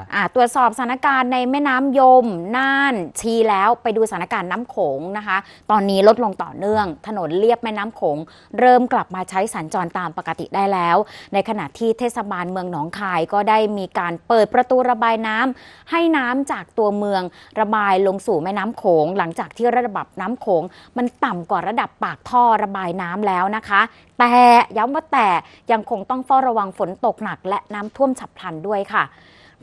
ะตรวจสอบสถานการณ์ในแม่น้ำยม น่าน ชีแล้วไปดูสถานการณ์น้ำโขงนะคะ ตอนนี้ลดลงต่อเนื่อง ถนนเลียบแม่น้ำโขงเริ่มกลับมาใช้สัญจรตามปกติได้แล้ว ในขณะที่เทศบาลเมืองหนองคายก็ได้มีการเปิดประตูระบายน้ำให้น้ำจากตัวเมือง ระบายลงสู่แม่น้ำโขงหลังจากที่ระดับน้ำโขงมันต่ำกว่าระดับปากท่อระบายน้ำแล้วนะคะ แต่ย้ำว่าแต่ยังคงต้องเฝ้าระวังฝนตกหนักและน้ำท่วมฉับพลันด้วยค่ะ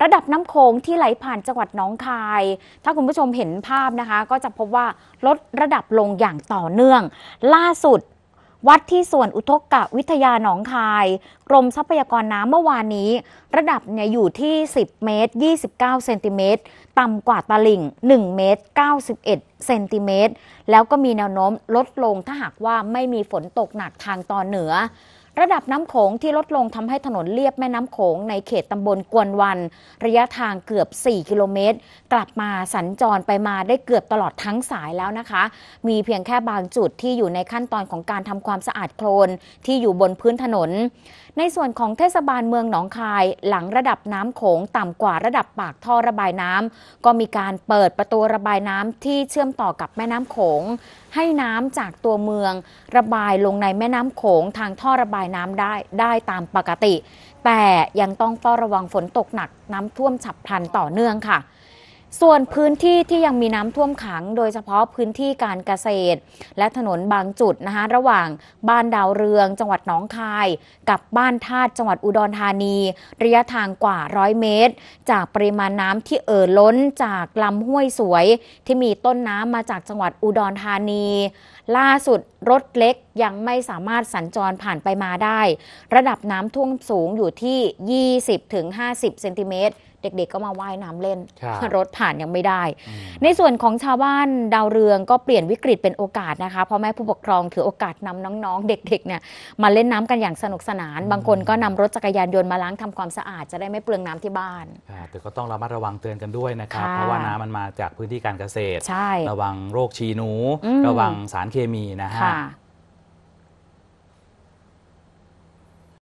ระดับน้ำโขงที่ไหลผ่านจังหวัดน้องคาย ถ้าคุณผู้ชมเห็นภาพนะคะ ก็จะพบว่าลดระดับลงอย่างต่อเนื่อง ล่าสุด วัดที่ส่วนอุทกกะวิทยาหนองคาย กรมทรัพยากรน้ำเมื่อวานนี้ ระดับเนี่ยอยู่ที่ 10 เมตร 29 เซนติเมตรต่ำกว่าตลิ่ง 1 เมตร 91 เซนติเมตร แล้วก็มีแนวโน้มลดลงถ้าหากว่าไม่มีฝนตกหนักทางตอนเหนือระดับน้ำโขงที่ลดลงทำให้ถนนเลียบแม่น้ำโขงในเขตตำบลกวนวัน ระยะทางเกือบ 4 กิโลเมตร กลับมาสัญจรไปมาได้เกือบตลอดทั้งสายแล้วนะคะ มีเพียงแค่บางจุดที่อยู่ในขั้นตอนของการทำความสะอาดโคลนที่อยู่บนพื้นถนน ในส่วนของเทศบาลเมืองหนองคาย หลังระดับน้ำโขงต่ำกว่าระดับปากท่อระบายน้ำก็มีการเปิดประตูระบายน้ำที่เชื่อมต่อกับแม่น้ำโขง ให้น้ำจากตัวเมือง ระบายลงในแม่น้ำโขงทางท่อระบายายน้าได้ได้ตามปกติ แต่ยังต้องเฝ้าระวังฝนตกหนักน้ำท่วมฉับพลันต่อเนื่องค่ะ ส่วนพื้นที่ที่ยังมีน้ำท่วมขังโดยเฉพาะพื้นที่การเกษตร และถนนบางจุดนะคะระหว่างบ้านดาวเรือง จังหวัดหนองคาย กับบ้านธาตุจังหวัดอุดรธานี ระยะทางกว่าร้อยเมตร จากปริมาณน้ำที่เอ่อล้นจากลำห้วยสวยที่มีต้นน้ำมาจากจังหวัดอุดรธานีล่าสุดรถเล็กยังไม่สามารถสัญจรผ่านไปมาได้ ระดับน้ำท่วมสูงอยู่ที่ 20-50 เซนติเมตร เด็กๆก็มาว่ายน้ำเล่น รถผ่านยังไม่ได้ ในส่วนของชาวบ้านดาวเรืองก็เปลี่ยนวิกฤตเป็นโอกาสนะคะพ่อแม่ผู้ปกครองถือโอกาสนำน้องๆ เด็กๆเนี่ยมาเล่นน้ำกันอย่างสนุกสนาน บางคนก็นำรถจักรยานยนต์มาล้างทำความสะอาดจะได้ไม่เปลืองน้ำที่บ้านแต่ก็ต้องระมัดระวังเตือนกันด้วยนะครับเพราะว่าน้ำมันมาจากพื้นที่การเกษตรระวังโรคชีนู ระวังสารเคมีนะฮะ